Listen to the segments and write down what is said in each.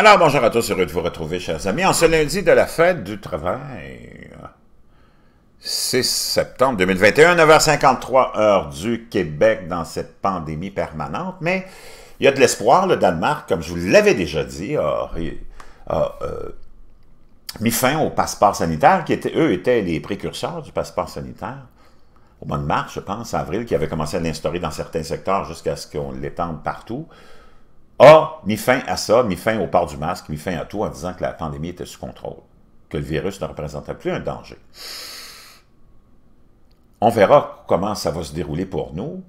Alors, bonjour à tous, heureux de vous retrouver, chers amis, en ce lundi de la fête du travail. 6 septembre 2021, 9h53, heure du Québec, dans cette pandémie permanente. Mais il y a de l'espoir, le Danemark, comme je vous l'avais déjà dit, a, euh, mis fin au passeport sanitaire, qui était, eux étaient les précurseurs du passeport sanitaire. Au mois de mars, je pense, avril, qui avait commencé à l'instaurer dans certains secteurs jusqu'à ce qu'on l'étende partout a mis fin à ça, mis fin au port du masque, mis fin à tout en disant que la pandémie était sous contrôle, que le virus ne représentait plus un danger. On verra comment ça va se dérouler pour nous.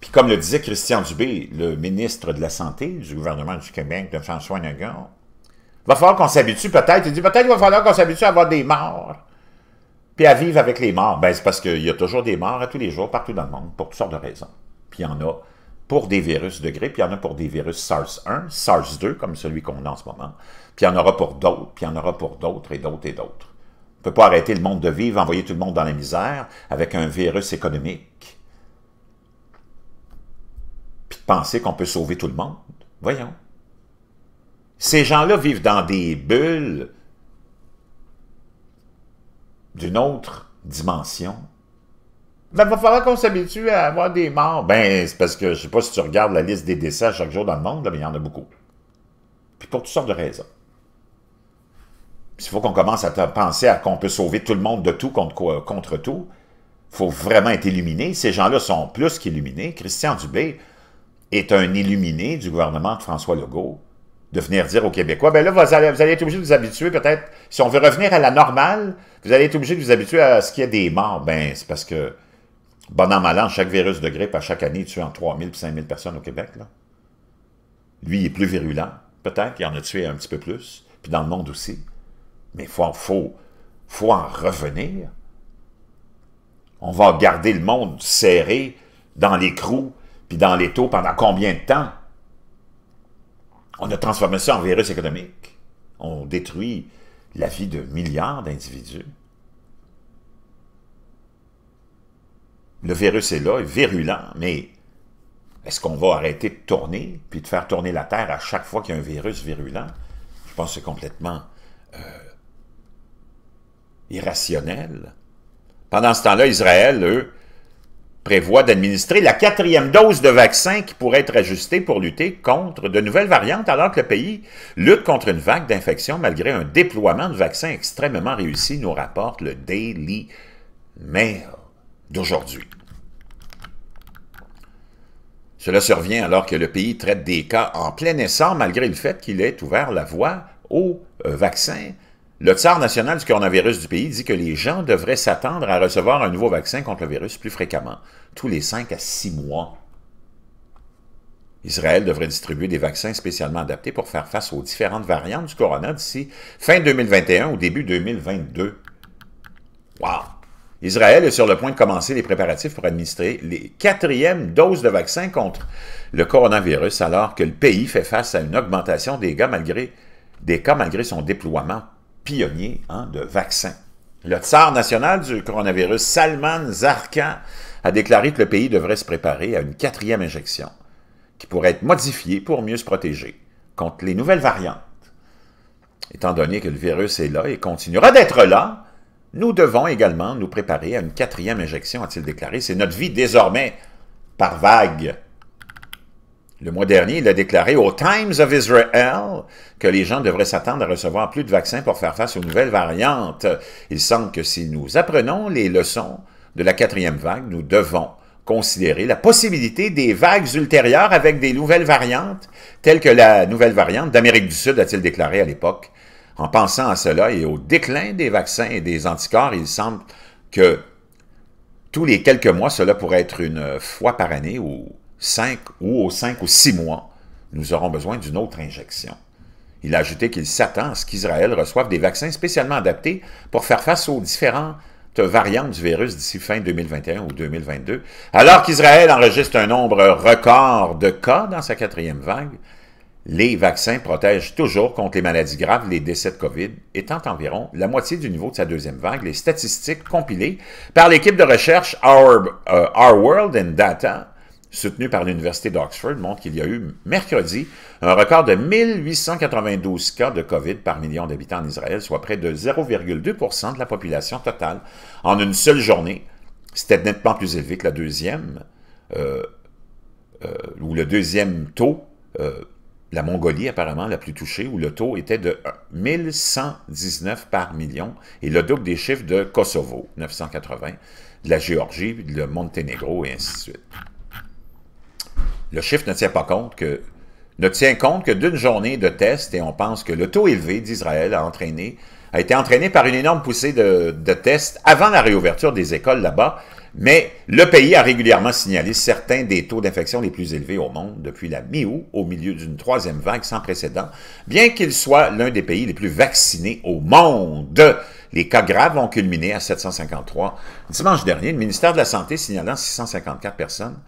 Puis comme le disait Christian Dubé, le ministre de la Santé du gouvernement du Québec, de François il va falloir qu'on s'habitue peut-être. Il dit peut-être qu'il va falloir qu'on s'habitue à avoir des morts. Puis à vivre avec les morts. Ben, c'est parce qu'il y a toujours des morts à tous les jours, partout dans le monde, pour toutes sortes de raisons. Puis il y en a pour des virus de grippe, il y en a pour des virus SARS-1, SARS-2, comme celui qu'on a en ce moment, puis il y en aura pour d'autres, puis il y en aura pour d'autres, et d'autres, et d'autres. On ne peut pas arrêter le monde de vivre, envoyer tout le monde dans la misère avec un virus économique, puis de penser qu'on peut sauver tout le monde. Voyons. Ces gens-là vivent dans des bulles d'une autre dimension il ben, va falloir qu'on s'habitue à avoir des morts. Ben, c'est parce que, je sais pas si tu regardes la liste des décès chaque jour dans le monde, mais il y en a beaucoup. Puis pour toutes sortes de raisons. Il faut qu'on commence à penser à qu'on peut sauver tout le monde de tout contre, contre tout. Il faut vraiment être illuminé. Ces gens-là sont plus qu'illuminés. Christian Dubé est un illuminé du gouvernement de François Legault de venir dire aux Québécois, ben là, vous allez, vous allez être obligé de vous habituer peut-être, si on veut revenir à la normale, vous allez être obligé de vous habituer à ce qu'il y ait des morts. Ben, c'est parce que bon an, mal chaque virus de grippe, à chaque année, tue en 000 et 000 personnes au Québec. Lui, il est plus virulent, peut-être, il en a tué un petit peu plus, puis dans le monde aussi. Mais il faut, faut, faut en revenir. On va garder le monde serré dans les crous, puis dans les taux pendant combien de temps? On a transformé ça en virus économique. On détruit la vie de milliards d'individus. le virus est là, est virulent, mais est-ce qu'on va arrêter de tourner, puis de faire tourner la Terre à chaque fois qu'il y a un virus virulent? Je pense que c'est complètement euh, irrationnel. Pendant ce temps-là, Israël, eux, prévoit d'administrer la quatrième dose de vaccin qui pourrait être ajustée pour lutter contre de nouvelles variantes, alors que le pays lutte contre une vague d'infection malgré un déploiement de vaccins extrêmement réussi, nous rapporte le Daily Mail d'aujourd'hui. Cela survient alors que le pays traite des cas en plein essor malgré le fait qu'il ait ouvert la voie au euh, vaccin. Le tsar national du coronavirus du pays dit que les gens devraient s'attendre à recevoir un nouveau vaccin contre le virus plus fréquemment, tous les 5 à 6 mois. Israël devrait distribuer des vaccins spécialement adaptés pour faire face aux différentes variantes du corona d'ici fin 2021 ou début 2022. Wow! Israël est sur le point de commencer les préparatifs pour administrer les quatrièmes doses de vaccins contre le coronavirus, alors que le pays fait face à une augmentation des cas malgré, des cas malgré son déploiement pionnier hein, de vaccins. Le tsar national du coronavirus, Salman Zarkan, a déclaré que le pays devrait se préparer à une quatrième injection, qui pourrait être modifiée pour mieux se protéger contre les nouvelles variantes. Étant donné que le virus est là et continuera d'être là, nous devons également nous préparer à une quatrième injection, a-t-il déclaré. C'est notre vie désormais par vague. Le mois dernier, il a déclaré au Times of Israel que les gens devraient s'attendre à recevoir plus de vaccins pour faire face aux nouvelles variantes. Il semble que si nous apprenons les leçons de la quatrième vague, nous devons considérer la possibilité des vagues ultérieures avec des nouvelles variantes, telles que la nouvelle variante d'Amérique du Sud, a-t-il déclaré à l'époque, en pensant à cela et au déclin des vaccins et des anticorps, il semble que tous les quelques mois, cela pourrait être une fois par année ou cinq ou aux cinq ou six mois, nous aurons besoin d'une autre injection. Il a ajouté qu'il s'attend à ce qu'Israël reçoive des vaccins spécialement adaptés pour faire face aux différentes variantes du virus d'ici fin 2021 ou 2022. Alors qu'Israël enregistre un nombre record de cas dans sa quatrième vague, les vaccins protègent toujours contre les maladies graves, les décès de COVID, étant environ la moitié du niveau de sa deuxième vague. Les statistiques compilées par l'équipe de recherche Our, euh, World and Data, soutenue par l'Université d'Oxford, montrent qu'il y a eu mercredi un record de 1892 cas de COVID par million d'habitants en Israël, soit près de 0,2 de la population totale en une seule journée. C'était nettement plus élevé que la deuxième, euh, euh, ou le deuxième taux la Mongolie, apparemment, la plus touchée, où le taux était de 1119 par million, et le double des chiffres de Kosovo, 980, de la Géorgie, le Monténégro, et ainsi de suite. Le chiffre ne tient pas compte que ne tient compte que d'une journée de tests et on pense que le taux élevé d'Israël a entraîné a été entraîné par une énorme poussée de tests avant la réouverture des écoles là-bas mais le pays a régulièrement signalé certains des taux d'infection les plus élevés au monde depuis la mi-août, au milieu d'une troisième vague sans précédent, bien qu'il soit l'un des pays les plus vaccinés au monde. Les cas graves ont culminé à 753. Dimanche dernier, le ministère de la Santé signalant 654 personnes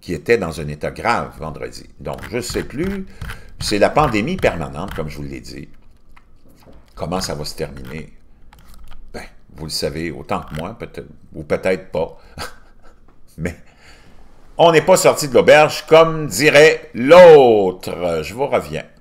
qui étaient dans un état grave vendredi. Donc, je ne sais plus, c'est la pandémie permanente, comme je vous l'ai dit. Comment ça va se terminer? vous le savez autant que moi, peut-être, ou peut-être pas. Mais on n'est pas sorti de l'auberge, comme dirait l'autre. Je vous reviens.